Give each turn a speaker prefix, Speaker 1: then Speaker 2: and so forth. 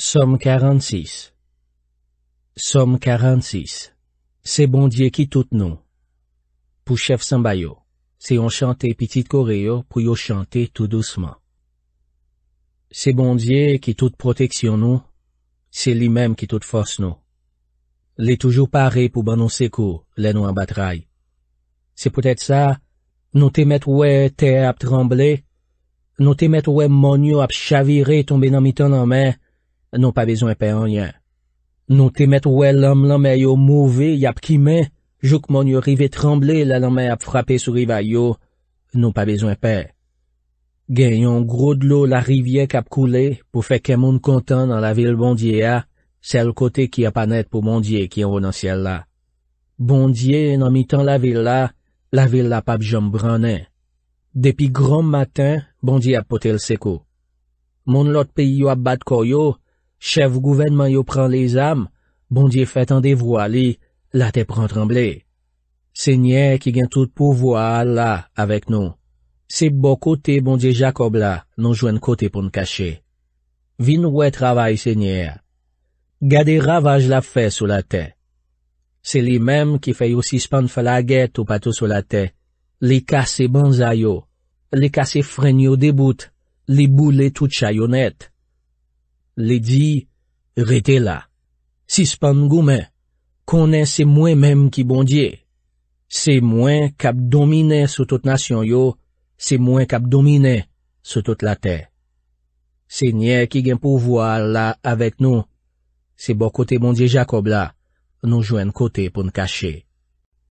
Speaker 1: SOM 46 SOM 46 SOM 46 Se bondye ki tout nou, pou chef Samba yo, se yon chante pitit koreyo pou yo chante tout douceman. Se bondye ki tout proteksyon nou, se li menm ki tout fos nou. Le toujou pare pou banon seko, le nou an batray. Se pou tèt sa, nou te met wè te ap tremble, nou te met wè monyo ap chavire ton benamitan anmen, Nou pa bezon pe enyen. Nou temet wè lèm lèmè yo mouvè yap ki men, Jouk moun yo rive tremble lè lèmè ap frape sou riva yo, Nou pa bezon pe. Gen yon gro d'lo la rivye kap koule, Pou feke moun kontan nan la vil bondye a, Sel kote ki ap anet pou bondye ki anvo nan siel la. Bondye nan mi tan la vil la, La vil la pap jom branen. Depi gran matin, bondye ap potel seko. Moun lot pe yo ap bat koyo, Chev gouvenman yo pran le zam, bondye fet an devwa li, la te pran tremble. Se nye ki gen tout pouvo a Allah avek nou. Se bo kote bondye bon Jacob non la, non jwen kote pon kache. Vin wè travay se nye. Gade ravaj la fe sou la te. Se li mem ki fe yo sispan falaget ou pato sou la te. Li kase bonzay yo, li kase frenyo debout, li boule tout chayonet. Li di, rete la, sispan ngoumen, konen se mwen menm ki bondye, se mwen kap domine sou tout nasyon yo, se mwen kap domine sou tout la te. Se nye ki gen pou vwa la avet nou, se bo kote bondye Jacob la, nou jwen kote pou n kache.